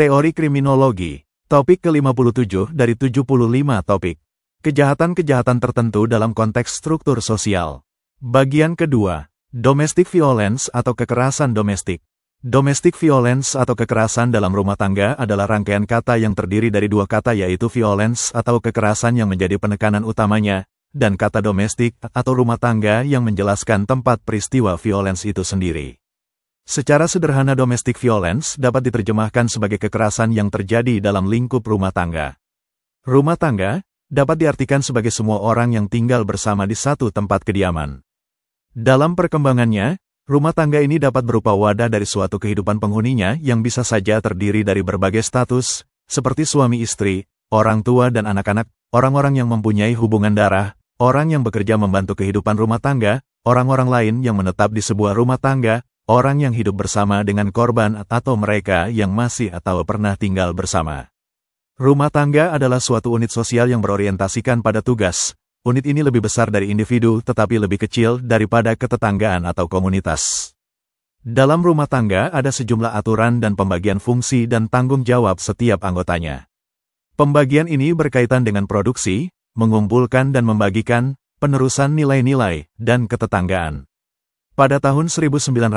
Teori Kriminologi, topik ke-57 dari 75 topik. Kejahatan-kejahatan tertentu dalam konteks struktur sosial. Bagian kedua, Domestic Violence atau kekerasan domestik. Domestic violence atau kekerasan dalam rumah tangga adalah rangkaian kata yang terdiri dari dua kata yaitu violence atau kekerasan yang menjadi penekanan utamanya, dan kata domestik atau rumah tangga yang menjelaskan tempat peristiwa violence itu sendiri. Secara sederhana domestic violence dapat diterjemahkan sebagai kekerasan yang terjadi dalam lingkup rumah tangga. Rumah tangga dapat diartikan sebagai semua orang yang tinggal bersama di satu tempat kediaman. Dalam perkembangannya, rumah tangga ini dapat berupa wadah dari suatu kehidupan penghuninya yang bisa saja terdiri dari berbagai status, seperti suami istri, orang tua dan anak-anak, orang-orang yang mempunyai hubungan darah, orang yang bekerja membantu kehidupan rumah tangga, orang-orang lain yang menetap di sebuah rumah tangga, orang yang hidup bersama dengan korban atau mereka yang masih atau pernah tinggal bersama. Rumah tangga adalah suatu unit sosial yang berorientasikan pada tugas. Unit ini lebih besar dari individu tetapi lebih kecil daripada ketetanggaan atau komunitas. Dalam rumah tangga ada sejumlah aturan dan pembagian fungsi dan tanggung jawab setiap anggotanya. Pembagian ini berkaitan dengan produksi, mengumpulkan dan membagikan, penerusan nilai-nilai, dan ketetanggaan. Pada tahun 1993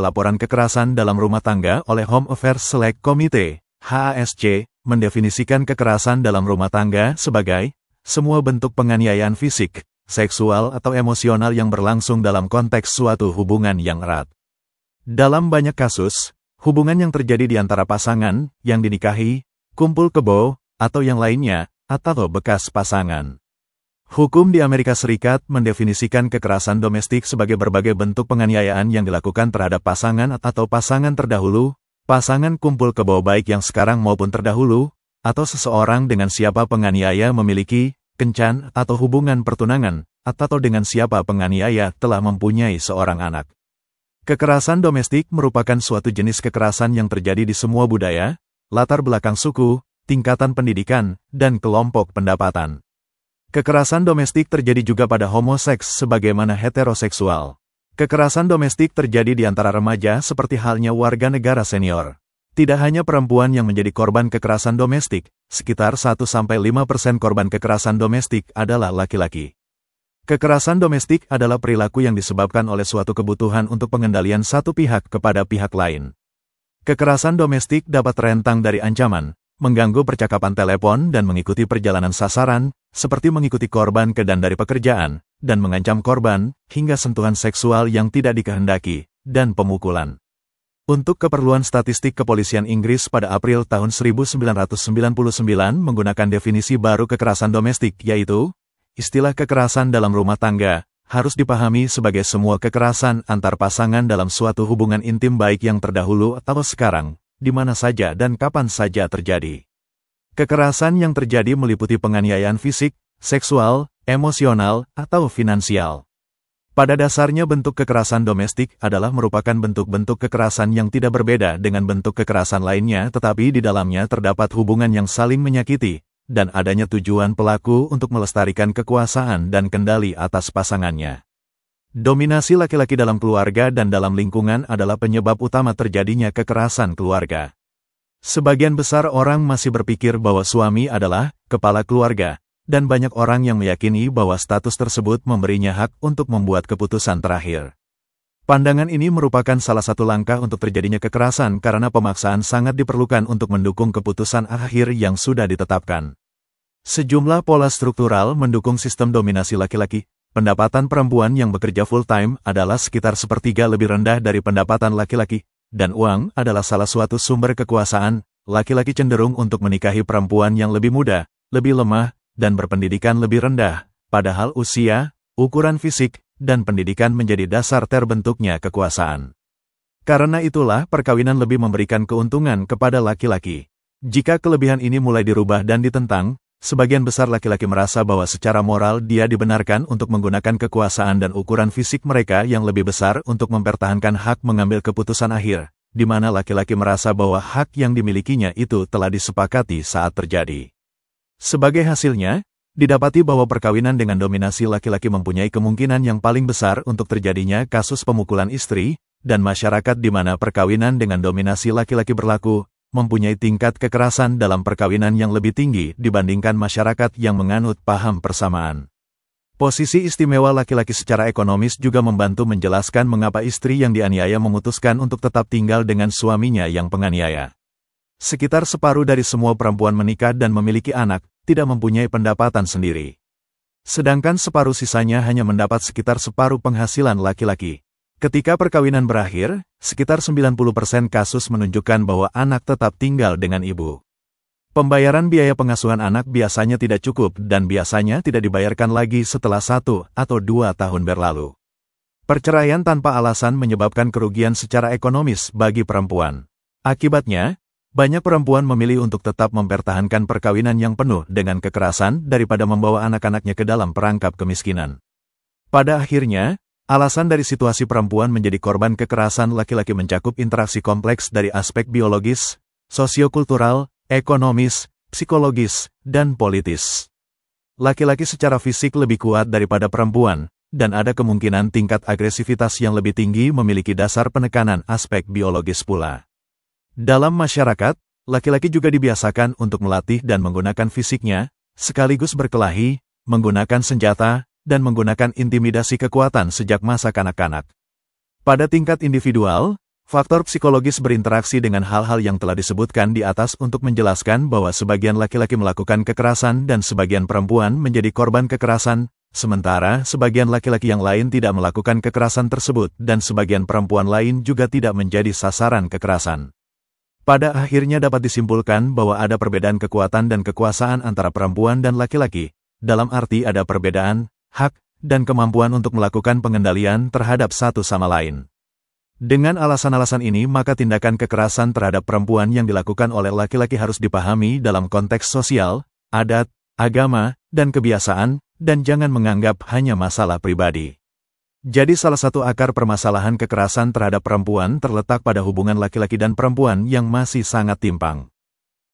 laporan kekerasan dalam rumah tangga oleh Home Affairs Select Committee, HASC, mendefinisikan kekerasan dalam rumah tangga sebagai semua bentuk penganiayaan fisik, seksual atau emosional yang berlangsung dalam konteks suatu hubungan yang erat. Dalam banyak kasus, hubungan yang terjadi di antara pasangan, yang dinikahi, kumpul kebo, atau yang lainnya, atau bekas pasangan. Hukum di Amerika Serikat mendefinisikan kekerasan domestik sebagai berbagai bentuk penganiayaan yang dilakukan terhadap pasangan atau pasangan terdahulu, pasangan kumpul ke bawah baik yang sekarang maupun terdahulu, atau seseorang dengan siapa penganiaya memiliki, kencan, atau hubungan pertunangan, atau dengan siapa penganiaya telah mempunyai seorang anak. Kekerasan domestik merupakan suatu jenis kekerasan yang terjadi di semua budaya, latar belakang suku, tingkatan pendidikan, dan kelompok pendapatan. Kekerasan domestik terjadi juga pada homoseks sebagaimana heteroseksual. Kekerasan domestik terjadi di antara remaja seperti halnya warga negara senior. Tidak hanya perempuan yang menjadi korban kekerasan domestik, sekitar 1-5% korban kekerasan domestik adalah laki-laki. Kekerasan domestik adalah perilaku yang disebabkan oleh suatu kebutuhan untuk pengendalian satu pihak kepada pihak lain. Kekerasan domestik dapat rentang dari ancaman, mengganggu percakapan telepon dan mengikuti perjalanan sasaran, seperti mengikuti korban ke dan dari pekerjaan, dan mengancam korban, hingga sentuhan seksual yang tidak dikehendaki, dan pemukulan. Untuk keperluan statistik kepolisian Inggris pada April tahun 1999 menggunakan definisi baru kekerasan domestik yaitu, istilah kekerasan dalam rumah tangga, harus dipahami sebagai semua kekerasan antar pasangan dalam suatu hubungan intim baik yang terdahulu atau sekarang, di mana saja dan kapan saja terjadi. Kekerasan yang terjadi meliputi penganiayaan fisik, seksual, emosional, atau finansial. Pada dasarnya bentuk kekerasan domestik adalah merupakan bentuk-bentuk kekerasan yang tidak berbeda dengan bentuk kekerasan lainnya tetapi di dalamnya terdapat hubungan yang saling menyakiti, dan adanya tujuan pelaku untuk melestarikan kekuasaan dan kendali atas pasangannya. Dominasi laki-laki dalam keluarga dan dalam lingkungan adalah penyebab utama terjadinya kekerasan keluarga. Sebagian besar orang masih berpikir bahwa suami adalah kepala keluarga, dan banyak orang yang meyakini bahwa status tersebut memberinya hak untuk membuat keputusan terakhir. Pandangan ini merupakan salah satu langkah untuk terjadinya kekerasan karena pemaksaan sangat diperlukan untuk mendukung keputusan akhir yang sudah ditetapkan. Sejumlah pola struktural mendukung sistem dominasi laki-laki, Pendapatan perempuan yang bekerja full-time adalah sekitar sepertiga lebih rendah dari pendapatan laki-laki, dan uang adalah salah suatu sumber kekuasaan. Laki-laki cenderung untuk menikahi perempuan yang lebih muda, lebih lemah, dan berpendidikan lebih rendah, padahal usia, ukuran fisik, dan pendidikan menjadi dasar terbentuknya kekuasaan. Karena itulah perkawinan lebih memberikan keuntungan kepada laki-laki. Jika kelebihan ini mulai dirubah dan ditentang, Sebagian besar laki-laki merasa bahwa secara moral dia dibenarkan untuk menggunakan kekuasaan dan ukuran fisik mereka yang lebih besar untuk mempertahankan hak mengambil keputusan akhir, di mana laki-laki merasa bahwa hak yang dimilikinya itu telah disepakati saat terjadi. Sebagai hasilnya, didapati bahwa perkawinan dengan dominasi laki-laki mempunyai kemungkinan yang paling besar untuk terjadinya kasus pemukulan istri, dan masyarakat di mana perkawinan dengan dominasi laki-laki berlaku, mempunyai tingkat kekerasan dalam perkawinan yang lebih tinggi dibandingkan masyarakat yang menganut paham persamaan. Posisi istimewa laki-laki secara ekonomis juga membantu menjelaskan mengapa istri yang dianiaya memutuskan untuk tetap tinggal dengan suaminya yang penganiaya. Sekitar separuh dari semua perempuan menikah dan memiliki anak, tidak mempunyai pendapatan sendiri. Sedangkan separuh sisanya hanya mendapat sekitar separuh penghasilan laki-laki. Ketika perkawinan berakhir, sekitar 90% kasus menunjukkan bahwa anak tetap tinggal dengan ibu. Pembayaran biaya pengasuhan anak biasanya tidak cukup dan biasanya tidak dibayarkan lagi setelah satu atau dua tahun berlalu. Perceraian tanpa alasan menyebabkan kerugian secara ekonomis bagi perempuan. Akibatnya, banyak perempuan memilih untuk tetap mempertahankan perkawinan yang penuh dengan kekerasan daripada membawa anak-anaknya ke dalam perangkap kemiskinan. Pada akhirnya, Alasan dari situasi perempuan menjadi korban kekerasan laki-laki mencakup interaksi kompleks dari aspek biologis, sosiokultural, ekonomis, psikologis, dan politis. Laki-laki secara fisik lebih kuat daripada perempuan, dan ada kemungkinan tingkat agresivitas yang lebih tinggi memiliki dasar penekanan aspek biologis pula. Dalam masyarakat, laki-laki juga dibiasakan untuk melatih dan menggunakan fisiknya, sekaligus berkelahi, menggunakan senjata, dan menggunakan intimidasi kekuatan sejak masa kanak-kanak. Pada tingkat individual, faktor psikologis berinteraksi dengan hal-hal yang telah disebutkan di atas untuk menjelaskan bahwa sebagian laki-laki melakukan kekerasan dan sebagian perempuan menjadi korban kekerasan, sementara sebagian laki-laki yang lain tidak melakukan kekerasan tersebut dan sebagian perempuan lain juga tidak menjadi sasaran kekerasan. Pada akhirnya dapat disimpulkan bahwa ada perbedaan kekuatan dan kekuasaan antara perempuan dan laki-laki, dalam arti ada perbedaan hak, dan kemampuan untuk melakukan pengendalian terhadap satu sama lain. Dengan alasan-alasan ini maka tindakan kekerasan terhadap perempuan yang dilakukan oleh laki-laki harus dipahami dalam konteks sosial, adat, agama, dan kebiasaan, dan jangan menganggap hanya masalah pribadi. Jadi salah satu akar permasalahan kekerasan terhadap perempuan terletak pada hubungan laki-laki dan perempuan yang masih sangat timpang.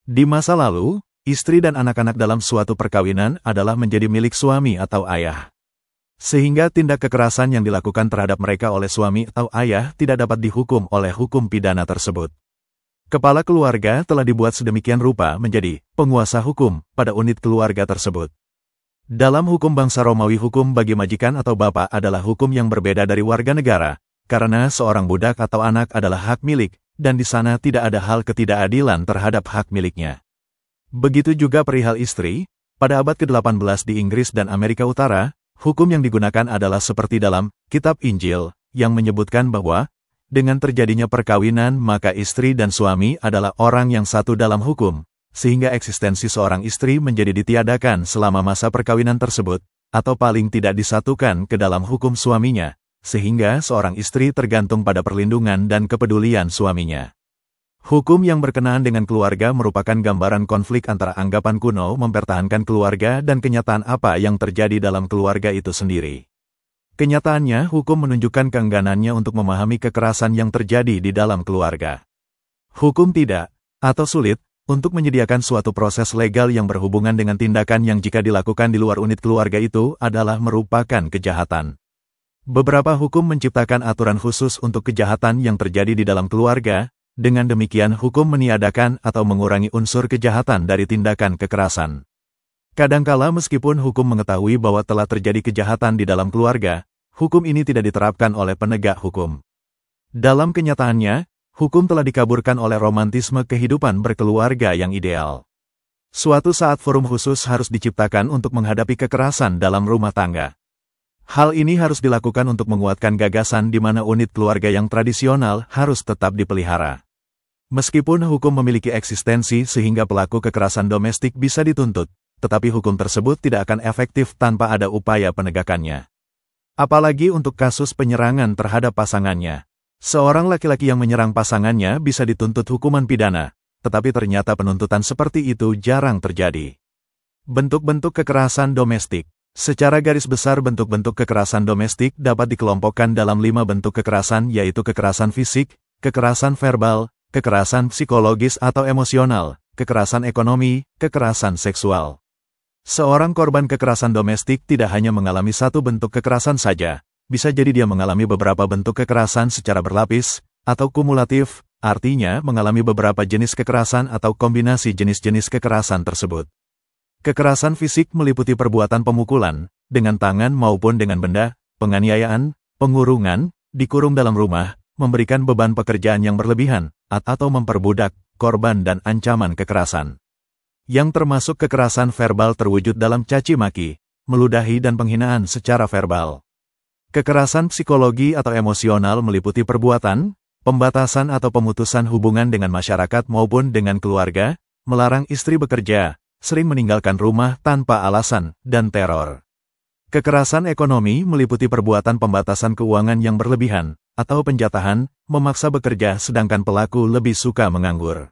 Di masa lalu, Istri dan anak-anak dalam suatu perkawinan adalah menjadi milik suami atau ayah. Sehingga tindak kekerasan yang dilakukan terhadap mereka oleh suami atau ayah tidak dapat dihukum oleh hukum pidana tersebut. Kepala keluarga telah dibuat sedemikian rupa menjadi penguasa hukum pada unit keluarga tersebut. Dalam hukum bangsa Romawi hukum bagi majikan atau bapak adalah hukum yang berbeda dari warga negara, karena seorang budak atau anak adalah hak milik, dan di sana tidak ada hal ketidakadilan terhadap hak miliknya. Begitu juga perihal istri, pada abad ke-18 di Inggris dan Amerika Utara, hukum yang digunakan adalah seperti dalam Kitab Injil, yang menyebutkan bahwa, dengan terjadinya perkawinan maka istri dan suami adalah orang yang satu dalam hukum, sehingga eksistensi seorang istri menjadi ditiadakan selama masa perkawinan tersebut, atau paling tidak disatukan ke dalam hukum suaminya, sehingga seorang istri tergantung pada perlindungan dan kepedulian suaminya. Hukum yang berkenaan dengan keluarga merupakan gambaran konflik antara anggapan kuno mempertahankan keluarga dan kenyataan apa yang terjadi dalam keluarga itu sendiri. Kenyataannya, hukum menunjukkan keengganannya untuk memahami kekerasan yang terjadi di dalam keluarga. Hukum tidak, atau sulit, untuk menyediakan suatu proses legal yang berhubungan dengan tindakan yang jika dilakukan di luar unit keluarga itu adalah merupakan kejahatan. Beberapa hukum menciptakan aturan khusus untuk kejahatan yang terjadi di dalam keluarga, dengan demikian hukum meniadakan atau mengurangi unsur kejahatan dari tindakan kekerasan. Kadangkala meskipun hukum mengetahui bahwa telah terjadi kejahatan di dalam keluarga, hukum ini tidak diterapkan oleh penegak hukum. Dalam kenyataannya, hukum telah dikaburkan oleh romantisme kehidupan berkeluarga yang ideal. Suatu saat forum khusus harus diciptakan untuk menghadapi kekerasan dalam rumah tangga. Hal ini harus dilakukan untuk menguatkan gagasan di mana unit keluarga yang tradisional harus tetap dipelihara. Meskipun hukum memiliki eksistensi sehingga pelaku kekerasan domestik bisa dituntut, tetapi hukum tersebut tidak akan efektif tanpa ada upaya penegakannya. Apalagi untuk kasus penyerangan terhadap pasangannya. Seorang laki-laki yang menyerang pasangannya bisa dituntut hukuman pidana, tetapi ternyata penuntutan seperti itu jarang terjadi. Bentuk-bentuk kekerasan domestik Secara garis besar bentuk-bentuk kekerasan domestik dapat dikelompokkan dalam lima bentuk kekerasan yaitu kekerasan fisik, kekerasan verbal, kekerasan psikologis atau emosional, kekerasan ekonomi, kekerasan seksual. Seorang korban kekerasan domestik tidak hanya mengalami satu bentuk kekerasan saja, bisa jadi dia mengalami beberapa bentuk kekerasan secara berlapis, atau kumulatif, artinya mengalami beberapa jenis kekerasan atau kombinasi jenis-jenis kekerasan tersebut. Kekerasan fisik meliputi perbuatan pemukulan, dengan tangan maupun dengan benda, penganiayaan, pengurungan, dikurung dalam rumah, memberikan beban pekerjaan yang berlebihan, atau memperbudak, korban dan ancaman kekerasan. Yang termasuk kekerasan verbal terwujud dalam caci maki, meludahi dan penghinaan secara verbal. Kekerasan psikologi atau emosional meliputi perbuatan, pembatasan atau pemutusan hubungan dengan masyarakat maupun dengan keluarga, melarang istri bekerja, sering meninggalkan rumah tanpa alasan, dan teror. Kekerasan ekonomi meliputi perbuatan pembatasan keuangan yang berlebihan, atau penjatahan, memaksa bekerja sedangkan pelaku lebih suka menganggur.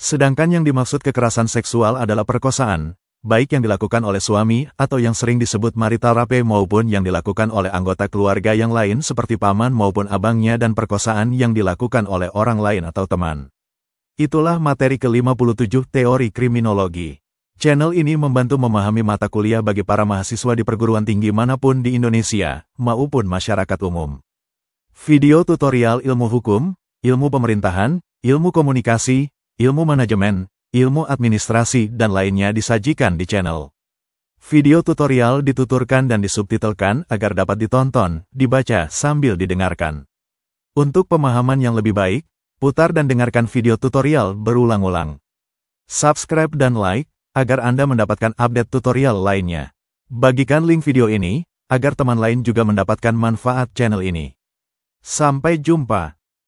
Sedangkan yang dimaksud kekerasan seksual adalah perkosaan, baik yang dilakukan oleh suami atau yang sering disebut marital rape maupun yang dilakukan oleh anggota keluarga yang lain seperti paman maupun abangnya dan perkosaan yang dilakukan oleh orang lain atau teman. Itulah materi ke-57 teori kriminologi. Channel ini membantu memahami mata kuliah bagi para mahasiswa di perguruan tinggi manapun di Indonesia, maupun masyarakat umum. Video tutorial ilmu hukum, ilmu pemerintahan, ilmu komunikasi, ilmu manajemen, ilmu administrasi dan lainnya disajikan di channel. Video tutorial dituturkan dan disubtitelkan agar dapat ditonton, dibaca sambil didengarkan. Untuk pemahaman yang lebih baik, putar dan dengarkan video tutorial berulang-ulang. Subscribe dan like, agar Anda mendapatkan update tutorial lainnya. Bagikan link video ini, agar teman lain juga mendapatkan manfaat channel ini. Sampai jumpa.